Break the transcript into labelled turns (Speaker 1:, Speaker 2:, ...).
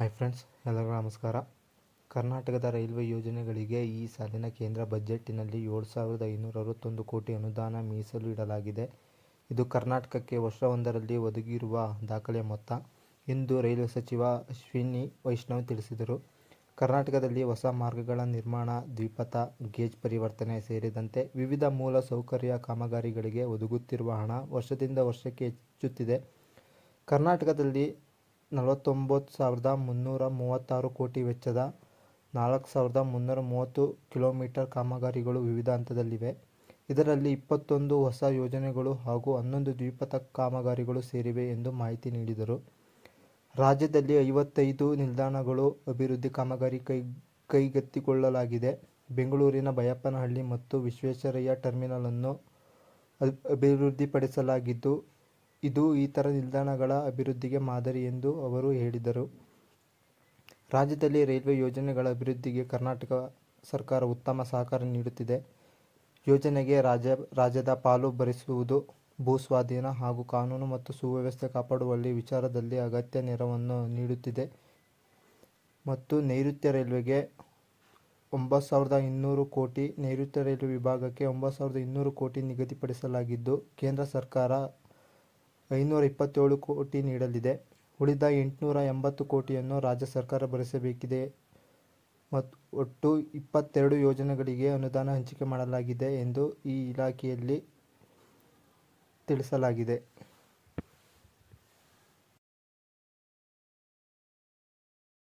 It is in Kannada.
Speaker 1: ಹಾಯ್ ಫ್ರೆಂಡ್ಸ್ ಎಲ್ಲರೂ ನಮಸ್ಕಾರ ಕರ್ನಾಟಕದ ರೈಲ್ವೆ ಯೋಜನೆಗಳಿಗೆ ಈ ಸಾಲಿನ ಕೇಂದ್ರ ಬಜೆಟ್ನಲ್ಲಿ ಏಳು ಸಾವಿರದ ಐನೂರ ಅರವತ್ತೊಂದು ಕೋಟಿ ಅನುದಾನ ಮೀಸಲು ಇಡಲಾಗಿದೆ ಇದು ಕರ್ನಾಟಕಕ್ಕೆ ವರ್ಷವೊಂದರಲ್ಲಿ ಒದಗಿರುವ ದಾಖಲೆ ಮೊತ್ತ ಎಂದು ರೈಲ್ವೆ ಸಚಿವ ಅಶ್ವಿನಿ ವೈಷ್ಣವ್ ತಿಳಿಸಿದರು ಕರ್ನಾಟಕದಲ್ಲಿ ಹೊಸ ಮಾರ್ಗಗಳ ನಿರ್ಮಾಣ ದ್ವಿಪಥ ಗೇಜ್ ಪರಿವರ್ತನೆ ಸೇರಿದಂತೆ ವಿವಿಧ ಮೂಲ ಸೌಕರ್ಯ ಕಾಮಗಾರಿಗಳಿಗೆ ಒದಗುತ್ತಿರುವ ಹಣ ವರ್ಷದಿಂದ ವರ್ಷಕ್ಕೆ ಹೆಚ್ಚುತ್ತಿದೆ ಕರ್ನಾಟಕದಲ್ಲಿ ನಲವತ್ತೊಂಬತ್ತು ಸಾವಿರದ ಮುನ್ನೂರ ಮೂವತ್ತಾರು ಕೋಟಿ ವೆಚ್ಚದ ನಾಲ್ಕು ಸಾವಿರದ ಮುನ್ನೂರ ಮೂವತ್ತು ಕಿಲೋಮೀಟರ್ ಕಾಮಗಾರಿಗಳು ವಿವಿಧ ಹಂತದಲ್ಲಿವೆ. ಇದರಲ್ಲಿ ಇಪ್ಪತ್ತೊಂದು ಹೊಸ ಯೋಜನೆಗಳು ಹಾಗೂ ಹನ್ನೊಂದು ದ್ವಿಪಥ ಕಾಮಗಾರಿಗಳು ಸೇರಿವೆ ಎಂದು ಮಾಹಿತಿ ನೀಡಿದರು. ರಾಜ್ಯದಲ್ಲಿ ಐವತ್ತೈದು ನಿಲ್ದಾಣಗಳು ಅಭಿವೃದ್ಧಿ ಕಾಮಗಾರಿ ಕೈ ಕೈಗೆತ್ತಿಕೊಳ್ಳಲಾಗಿದೆ. ಬೆಂಗಳೂರಿನ ಬಯಪ್ಪನಹಳ್ಳಿ ಮತ್ತು ವಿಶ್ವೇಶ್ವರಯ್ಯ ಟರ್ಮಿನಲ್ ಅನ್ನು ಅಭಿವೃದ್ಧಿಪಡಿಸಲಾಗಿದ್ದು, ಇದು ಇತರ ನಿಲ್ದಾಣಗಳ ಅಭಿವೃದ್ಧಿಗೆ ಮಾದರಿ ಎಂದು ಅವರು ಹೇಳಿದರು. ರಾಜ್ಯದಲ್ಲಿ ರೈಲ್ವೆ ಯೋಜನೆಗಳ ಅಭಿವೃದ್ಧಿಗೆ ಕರ್ನಾಟಕ ಸರ್ಕಾರ ಉತ್ತಮ ಸಹಕಾರ ನೀಡುತ್ತಿದೆ. ಯೋಜನೆಗೆ ರಾಜ್ಯ ರಾಜ್ಯದ ಪಾಲು ಭರಿಸುವುದು, ಭೂಸ್ವಾಧೀನ ಹಾಗೂ ಕಾನೂನು ಮತ್ತು ಸುವ್ಯವಸ್ಥೆ ಕಾಪಾಡುವಲ್ಲಿ ವಿಚಾರದಲ್ಲಿ ಅಗತ್ಯ ನೆರವನ್ನು ನೀಡುತ್ತಿದೆ ಮತ್ತು ನೈಋತ್ಯ ರೈಲ್ವೆಗೆ ಒಂಬತ್ತು ಸಾವಿರದ ಇನ್ನೂರು ಕೋಟಿ, ನೈಋತ್ಯ ರೈಲ್ವೆ ವಿಭಾಗಕ್ಕೆ ಒಂಬತ್ತು ಸಾವಿರದ ಇನ್ನೂರು ಕೋಟಿ ನಿಗದಿಪಡಿಸಲಾಗಿದ್ದು, ಕೇಂದ್ರ ಸರ್ಕಾರ ಐನೂರ ಇಪ್ಪತ್ತೇಳು ಕೋಟಿ ನೀಡಲಿದೆ ಉಳಿದ ಎಂಟುನೂರ ಎಂಬತ್ತು ಕೋಟಿಯನ್ನು ರಾಜ್ಯ ಸರ್ಕಾರ ಭರಿಸಬೇಕಿದೆ ಮತ್ತು ಒಟ್ಟು ಇಪ್ಪತ್ತೆರಡು ಯೋಜನೆಗಳಿಗೆ ಅನುದಾನ ಹಂಚಿಕೆ ಮಾಡಲಾಗಿದೆ ಎಂದು ಈ ಇಲಾಖೆಯಲ್ಲಿ ತಿಳಿಸಲಾಗಿದೆ